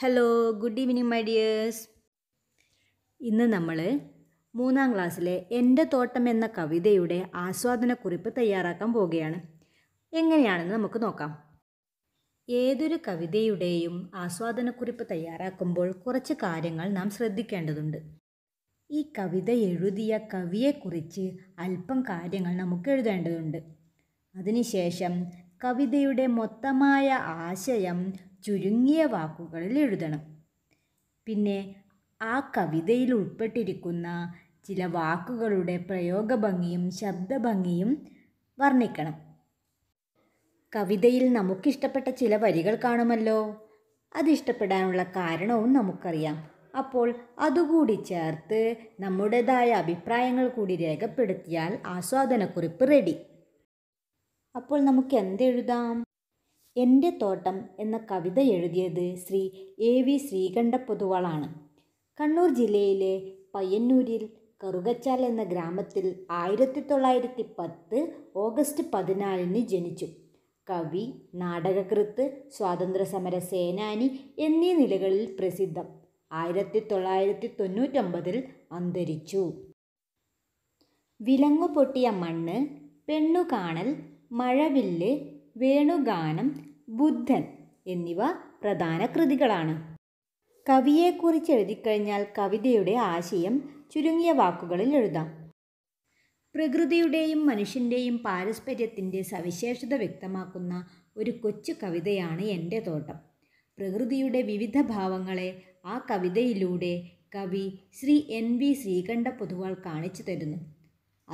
Hello good evening my dears ഇന്ന് നമ്മൾ മൂന്നാം ക്ലാസ്സിലെ എൻ്റെ തോട്ടം എന്ന കവിതയുടെ ആസ്വാദനക്കുറിപ്പ് തയ്യാറാക്കാൻ പോവുകയാണ് എങ്ങനെയാണെന്ന് നമുക്ക് നോക്കാം ഏതൊരു കവിതയുടെയും ആസ്വാദനക്കുറിപ്പ് തയ്യാറാക്കുമ്പോൾ കുറച്ച് കാര്യങ്ങൾ നാം ശ്രദ്ധിക്കേണ്ടതുണ്ട് ഈ കവിത എഴുതിയ കവിയെക്കുറിച്ച് അല്പം കാര്യങ്ങൾ നമുക്ക് എഴുതേണ്ടതുണ്ട് അതിനുശേഷം കവിതയുടെ മൊത്തമായ ആശയം ചുരുങ്ങിയ വാക്കുകളിൽ എഴുതണം പിന്നെ ആ കവിതയിൽ ഉൾപ്പെട്ടിരിക്കുന്ന ചില വാക്കുകളുടെ പ്രയോഗഭംഗിയും ശബ്ദഭംഗിയും വർണ്ണിക്കണം കവിതയിൽ നമുക്കിഷ്ടപ്പെട്ട ചില വരികൾ കാണുമല്ലോ അതിഷ്ടപ്പെടാനുള്ള കാരണവും നമുക്കറിയാം അപ്പോൾ അതുകൂടി ചേർത്ത് നമ്മുടേതായ അഭിപ്രായങ്ങൾ കൂടി രേഖപ്പെടുത്തിയാൽ ആസ്വാദനക്കുറിപ്പ് റെഡി അപ്പോൾ നമുക്ക് എന്തെഴുതാം എൻ്റെ തോട്ടം എന്ന കവിത എഴുതിയത് ശ്രീ എ വി ശ്രീകണ്ഠപ്പൊതുവാളാണ് കണ്ണൂർ ജില്ലയിലെ പയ്യന്നൂരിൽ കറുകച്ചാൽ എന്ന ഗ്രാമത്തിൽ ആയിരത്തി തൊള്ളായിരത്തി പത്ത് ഓഗസ്റ്റ് പതിനാലിന് ജനിച്ചു കവി നാടകകൃത്ത് സമര സേനാനി എന്നീ നിലകളിൽ പ്രസിദ്ധം ആയിരത്തി തൊള്ളായിരത്തി തൊണ്ണൂറ്റൊമ്പതിൽ അന്തരിച്ചു വിലങ്ങു പൊട്ടിയ മണ്ണ് പെണ്ണു കാണൽ മഴവില്ല് വേണുഗാനം ബുദ്ധൻ എന്നിവ പ്രധാന കൃതികളാണ് കവിയെക്കുറിച്ച് എഴുതിക്കഴിഞ്ഞാൽ കവിതയുടെ ആശയം ചുരുങ്ങിയ വാക്കുകളിൽ എഴുതാം പ്രകൃതിയുടെയും മനുഷ്യൻ്റെയും പാരസ്പര്യത്തിൻ്റെ സവിശേഷത വ്യക്തമാക്കുന്ന ഒരു കൊച്ചു കവിതയാണ് എൻ്റെ തോട്ടം പ്രകൃതിയുടെ വിവിധ ഭാവങ്ങളെ ആ കവിതയിലൂടെ കവി ശ്രീ എൻ വി ശ്രീകണ്ഠ പൊതുവാൾ കാണിച്ചു തരുന്നു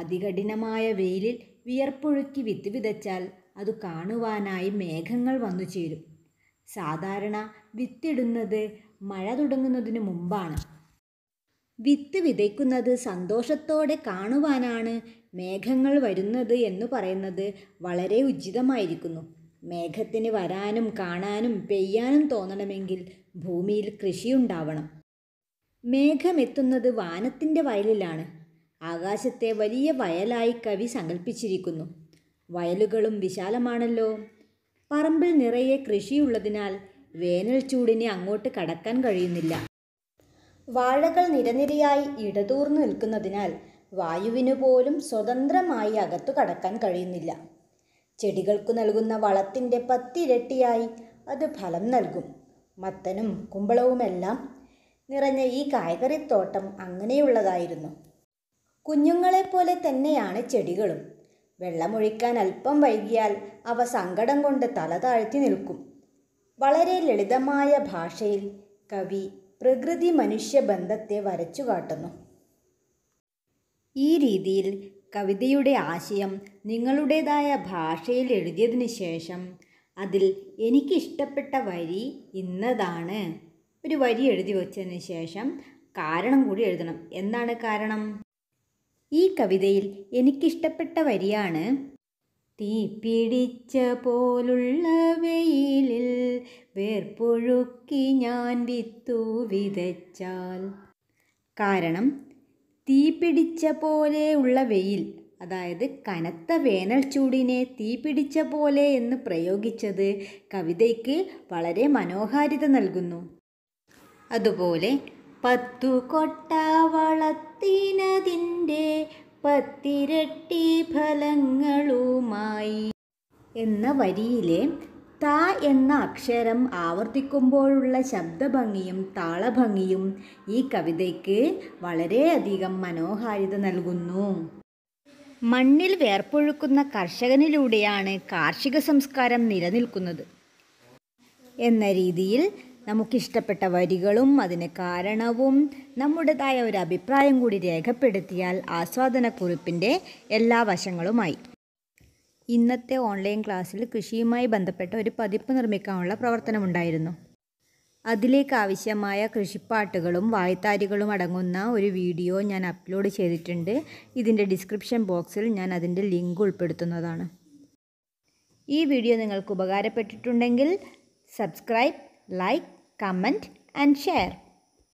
അതികഠിനമായ വെയിലിൽ വിയർപ്പൊഴുക്കി വിത്ത് വിതച്ചാൽ അത് കാണുവാനായി മേഘങ്ങൾ വന്നു ചേരും സാധാരണ വിത്തിടുന്നത് മഴ തുടങ്ങുന്നതിന് മുമ്പാണ് വിത്ത് വിതയ്ക്കുന്നത് സന്തോഷത്തോടെ കാണുവാനാണ് മേഘങ്ങൾ വരുന്നത് എന്ന് പറയുന്നത് വളരെ ഉചിതമായിരിക്കുന്നു മേഘത്തിന് വരാനും കാണാനും പെയ്യാനും തോന്നണമെങ്കിൽ ഭൂമിയിൽ കൃഷിയുണ്ടാവണം മേഘമെത്തുന്നത് വാനത്തിൻ്റെ വയലിലാണ് ആകാശത്തെ വലിയ വയലായി കവി സങ്കല്പിച്ചിരിക്കുന്നു വയലുകളും വിശാലമാണല്ലോ പറമ്പിൽ നിറയെ കൃഷിയുള്ളതിനാൽ വേനൽ ചൂടിനെ അങ്ങോട്ട് കടക്കാൻ കഴിയുന്നില്ല വാഴകൾ നിരനിരയായി ഇടതൂർന്നു നിൽക്കുന്നതിനാൽ വായുവിനു പോലും സ്വതന്ത്രമായി അകത്തു കടക്കാൻ കഴിയുന്നില്ല ചെടികൾക്ക് നൽകുന്ന വളത്തിൻ്റെ പത്തിരട്ടിയായി അത് ഫലം നൽകും മത്തനും കുമ്പളവുമെല്ലാം നിറഞ്ഞ ഈ കായകറിത്തോട്ടം അങ്ങനെയുള്ളതായിരുന്നു കുഞ്ഞുങ്ങളെപ്പോലെ തന്നെയാണ് ചെടികളും വെള്ളമൊഴിക്കാൻ അല്പം വൈകിയാൽ അവ സങ്കടം കൊണ്ട് തല താഴ്ത്തി നിൽക്കും വളരെ ലളിതമായ ഭാഷയിൽ കവി പ്രകൃതി മനുഷ്യ ബന്ധത്തെ വരച്ചു കാട്ടുന്നു ഈ രീതിയിൽ കവിതയുടെ ആശയം നിങ്ങളുടേതായ ഭാഷയിൽ എഴുതിയതിന് ശേഷം അതിൽ എനിക്കിഷ്ടപ്പെട്ട വരി ഇന്നതാണ് ഒരു വരി എഴുതി വച്ചതിന് ശേഷം കാരണം കൂടി എഴുതണം എന്താണ് കാരണം ഈ കവിതയിൽ എനിക്കിഷ്ടപ്പെട്ട വരിയാണ് തീ പിടിച്ച പോലുള്ള വെയിലിൽ വേർപ്പൊഴുക്കി ഞാൻ വിത്തു വിതച്ചാൽ കാരണം തീ പിടിച്ച പോലെ ഉള്ള വെയിൽ അതായത് കനത്ത വേനൽ ചൂടിനെ തീ പിടിച്ച പോലെ എന്ന് പ്രയോഗിച്ചത് കവിതയ്ക്ക് വളരെ മനോഹാരിത നൽകുന്നു അതുപോലെ പത്തു കൊട്ടാവളത്തിനതിൻ്റെ പത്തിരട്ടി ഫലങ്ങളുമായി എന്ന വരിയിലെ ത എന്ന അക്ഷരം ആവർത്തിക്കുമ്പോഴുള്ള ശബ്ദഭംഗിയും താളഭംഗിയും ഈ കവിതയ്ക്ക് വളരെയധികം മനോഹാരിത നൽകുന്നു മണ്ണിൽ വേർപ്പൊഴുക്കുന്ന കർഷകനിലൂടെയാണ് കാർഷിക സംസ്കാരം നിലനിൽക്കുന്നത് എന്ന രീതിയിൽ നമുക്കിഷ്ടപ്പെട്ട വരികളും അതിന് കാരണവും നമ്മുടേതായ ഒരു അഭിപ്രായം കൂടി രേഖപ്പെടുത്തിയാൽ ആസ്വാദനക്കുറിപ്പിൻ്റെ എല്ലാ വശങ്ങളുമായി ഇന്നത്തെ ഓൺലൈൻ ക്ലാസ്സിൽ കൃഷിയുമായി ബന്ധപ്പെട്ട ഒരു പതിപ്പ് നിർമ്മിക്കാനുള്ള പ്രവർത്തനമുണ്ടായിരുന്നു അതിലേക്ക് ആവശ്യമായ കൃഷിപ്പാട്ടുകളും വായ്ത്താരികളും അടങ്ങുന്ന ഒരു വീഡിയോ ഞാൻ അപ്ലോഡ് ചെയ്തിട്ടുണ്ട് ഇതിൻ്റെ ഡിസ്ക്രിപ്ഷൻ ബോക്സിൽ ഞാൻ അതിൻ്റെ ലിങ്ക് ഉൾപ്പെടുത്തുന്നതാണ് ഈ വീഡിയോ നിങ്ങൾക്ക് ഉപകാരപ്പെട്ടിട്ടുണ്ടെങ്കിൽ subscribe like comment and share.